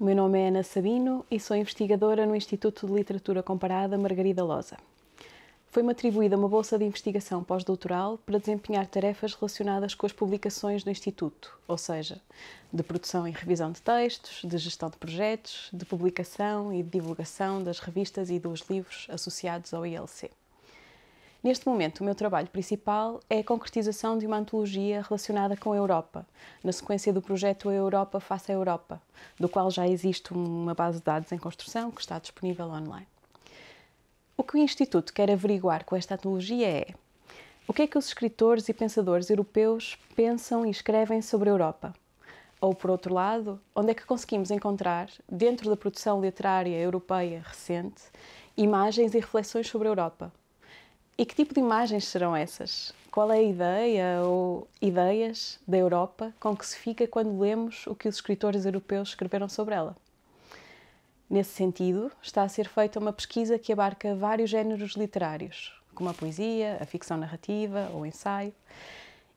O meu nome é Ana Sabino e sou investigadora no Instituto de Literatura Comparada Margarida Loza. Foi-me atribuída uma bolsa de investigação pós-doutoral para desempenhar tarefas relacionadas com as publicações do Instituto, ou seja, de produção e revisão de textos, de gestão de projetos, de publicação e de divulgação das revistas e dos livros associados ao ILC. Neste momento, o meu trabalho principal é a concretização de uma antologia relacionada com a Europa, na sequência do projeto A Europa Faça Europa, do qual já existe uma base de dados em construção que está disponível online. O que o Instituto quer averiguar com esta antologia é o que é que os escritores e pensadores europeus pensam e escrevem sobre a Europa? Ou, por outro lado, onde é que conseguimos encontrar, dentro da produção literária europeia recente, imagens e reflexões sobre a Europa? E que tipo de imagens serão essas? Qual é a ideia ou ideias da Europa com que se fica quando lemos o que os escritores europeus escreveram sobre ela? Nesse sentido, está a ser feita uma pesquisa que abarca vários géneros literários, como a poesia, a ficção narrativa ou o ensaio,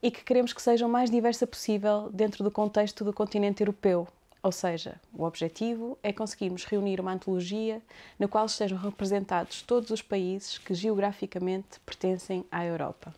e que queremos que seja o mais diversa possível dentro do contexto do continente europeu, ou seja, o objetivo é conseguirmos reunir uma antologia na qual estejam representados todos os países que geograficamente pertencem à Europa.